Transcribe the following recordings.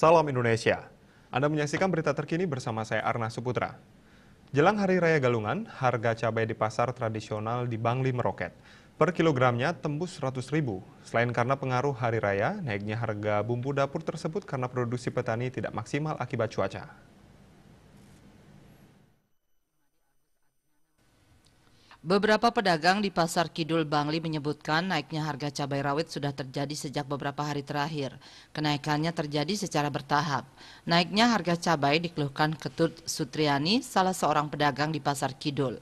Salam Indonesia. Anda menyaksikan berita terkini bersama saya Arna Suputra. Jelang Hari Raya Galungan, harga cabai di pasar tradisional di Bangli meroket. Per kilogramnya tembus 100 ribu. Selain karena pengaruh Hari Raya, naiknya harga bumbu dapur tersebut karena produksi petani tidak maksimal akibat cuaca. Beberapa pedagang di Pasar Kidul Bangli menyebutkan naiknya harga cabai rawit sudah terjadi sejak beberapa hari terakhir. Kenaikannya terjadi secara bertahap. Naiknya harga cabai dikeluhkan Ketut Sutriani, salah seorang pedagang di Pasar Kidul.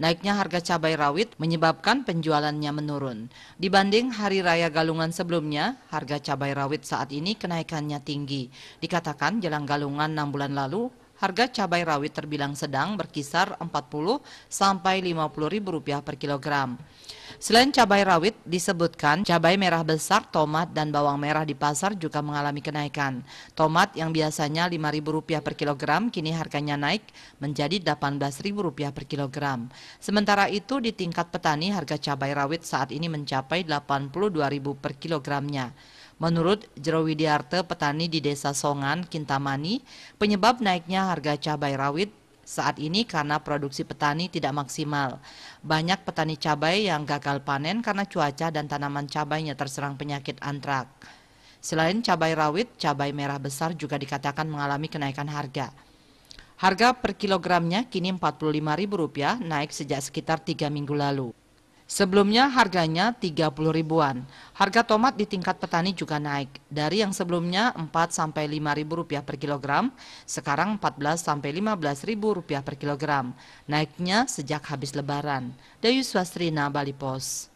Naiknya harga cabai rawit menyebabkan penjualannya menurun. Dibanding hari raya Galungan sebelumnya, harga cabai rawit saat ini kenaikannya tinggi. Dikatakan jelang Galungan 6 bulan lalu, Harga cabai rawit terbilang sedang berkisar 40 sampai 50 ribu rupiah per kilogram. Selain cabai rawit, disebutkan cabai merah besar, tomat, dan bawang merah di pasar juga mengalami kenaikan. Tomat yang biasanya Rp5.000 per kilogram, kini harganya naik menjadi Rp18.000 per kilogram. Sementara itu, di tingkat petani, harga cabai rawit saat ini mencapai Rp82.000 per kilogramnya. Menurut Jerowidiarte, petani di Desa Songan, Kintamani, penyebab naiknya harga cabai rawit saat ini karena produksi petani tidak maksimal. Banyak petani cabai yang gagal panen karena cuaca dan tanaman cabainya terserang penyakit antrak. Selain cabai rawit, cabai merah besar juga dikatakan mengalami kenaikan harga. Harga per kilogramnya kini Rp45.000 naik sejak sekitar tiga minggu lalu. Sebelumnya harganya 30 ribuan. Harga tomat di tingkat petani juga naik. Dari yang sebelumnya 4 sampai 5 ribu rupiah per kilogram, sekarang 14 sampai 15 ribu rupiah per kilogram. Naiknya sejak habis lebaran. Dayu Swastrina, Bali Pos.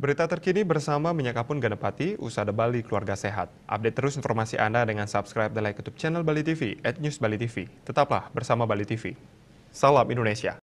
Berita terkini bersama menyakapun Ganepati, Usada Bali Keluarga Sehat. Update terus informasi Anda dengan subscribe dan like YouTube channel Bali TV, at News Bali TV. Tetaplah bersama Bali TV. Salam Indonesia.